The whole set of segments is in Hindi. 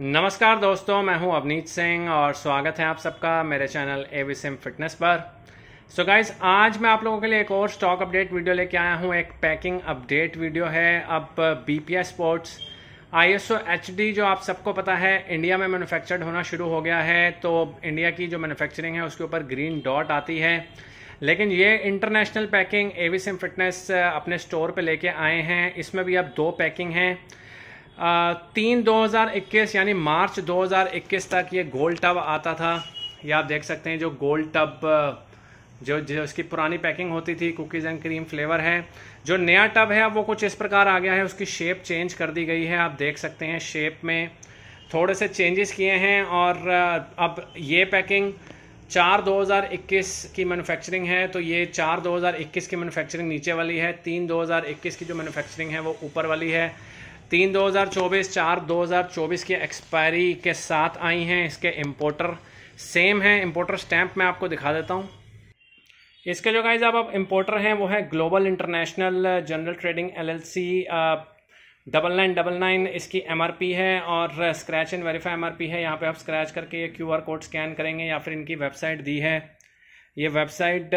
नमस्कार दोस्तों मैं हूं अवनीत सिंह और स्वागत है आप सबका मेरे channel A V sim fitness पर सो so गाइज आज मैं आप लोगों के लिए एक और स्टॉक अपडेट वीडियो लेके आया हूं एक पैकिंग अपडेट वीडियो है अब B P S sports I S O H D जो आप सबको पता है इंडिया में मैनुफैक्चर्ड होना शुरू हो गया है तो इंडिया की जो मैनुफैक्चरिंग है उसके ऊपर ग्रीन डॉट आती है लेकिन ये इंटरनेशनल पैकिंग सिम फिटनेस अपने स्टोर पे लेके आए हैं इसमें भी अब दो पैकिंग हैं तीन 2021 यानी मार्च 2021 तक ये गोल्ड टब आता था ये आप देख सकते हैं जो गोल्ड टब जो जो इसकी पुरानी पैकिंग होती थी कुकीज़ एंड क्रीम फ्लेवर है जो नया टब है वो कुछ इस प्रकार आ गया है उसकी शेप चेंज कर दी गई है आप देख सकते हैं शेप में थोड़े से चेंजेस किए हैं और अब ये पैकिंग चार 2021 की मैन्युफैक्चरिंग है तो ये चार 2021 की मैन्युफैक्चरिंग नीचे वाली है तीन 2021 की जो मैन्युफैक्चरिंग है वो ऊपर वाली है तीन 2024 चार 2024 की एक्सपायरी के साथ आई हैं इसके इम्पोर्टर सेम है इम्पोर्टर स्टैम्प मैं आपको दिखा देता हूँ इसके जो गाइज आप, इम्पोर्टर हैं वो है global international general trading LLC double nine double nine इसकी एमआरपी है और स्क्रैच एंड वेरीफाई एमआरपी है यहाँ पे आप स्क्रैच करके ये क्यूआर कोड स्कैन करेंगे या फिर इनकी वेबसाइट दी है ये वेबसाइट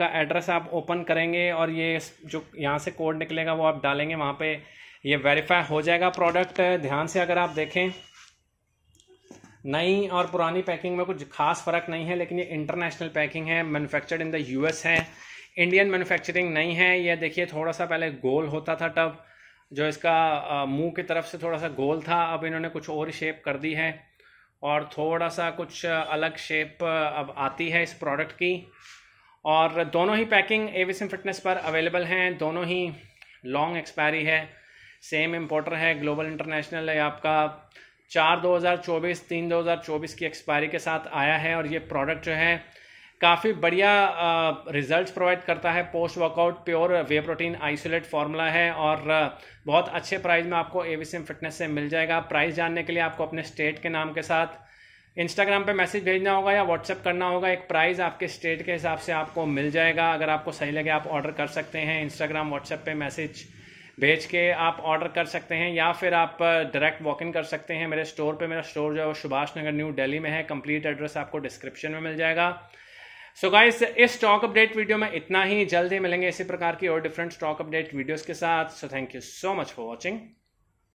का एड्रेस आप ओपन करेंगे और ये जो यहाँ से कोड निकलेगा वो आप डालेंगे वहाँ पे ये वेरीफाई हो जाएगा प्रोडक्ट ध्यान से अगर आप देखें नई और पुरानी पैकिंग में कुछ खास फ़र्क नहीं है लेकिन ये इंटरनेशनल पैकिंग है मैनुफैक्चर्ड इन द यूएस है इंडियन मैनुफैक्चरिंग नहीं है ये देखिए थोड़ा सा पहले गोल होता था टब जो इसका मुंह की तरफ से थोड़ा सा गोल था अब इन्होंने कुछ और शेप कर दी है और थोड़ा सा कुछ अलग शेप अब आती है इस प्रोडक्ट की और दोनों ही पैकिंग एविसम फिटनेस पर अवेलेबल हैं दोनों ही लॉन्ग एक्सपायरी है सेम इम्पोर्टर है ग्लोबल इंटरनेशनल है आपका चार 2024 तीन चौबीस की एक्सपायरी के साथ आया है और ये प्रोडक्ट जो है काफ़ी बढ़िया रिजल्ट्स प्रोवाइड करता है post workout pure whey protein isolate formula है और बहुत अच्छे प्राइस में आपको ए फिटनेस से मिल जाएगा प्राइस जानने के लिए आपको अपने स्टेट के नाम के साथ इंस्टाग्राम पे मैसेज भेजना होगा या व्हाट्सएप करना होगा एक प्राइस आपके स्टेट के हिसाब से आपको मिल जाएगा अगर आपको सही लगे आप ऑर्डर कर सकते हैं इंस्टाग्राम व्हाट्सएप पे मैसेज भेज के आप ऑर्डर कर सकते हैं या फिर आप डायरेक्ट वॉक इन कर सकते हैं मेरे स्टोर पे मेरा स्टोर जो है वो सुभाष नगर न्यू दिल्ली में है कंप्लीट एड्रेस आपको डिस्क्रिप्शन में मिल जाएगा सो so गाइस इस स्टॉक अपडेट वीडियो में इतना ही जल्द ही मिलेंगे इसी प्रकार की और डिफरेंट स्टॉक अपडेट वीडियोस के साथ so thank you so much for watching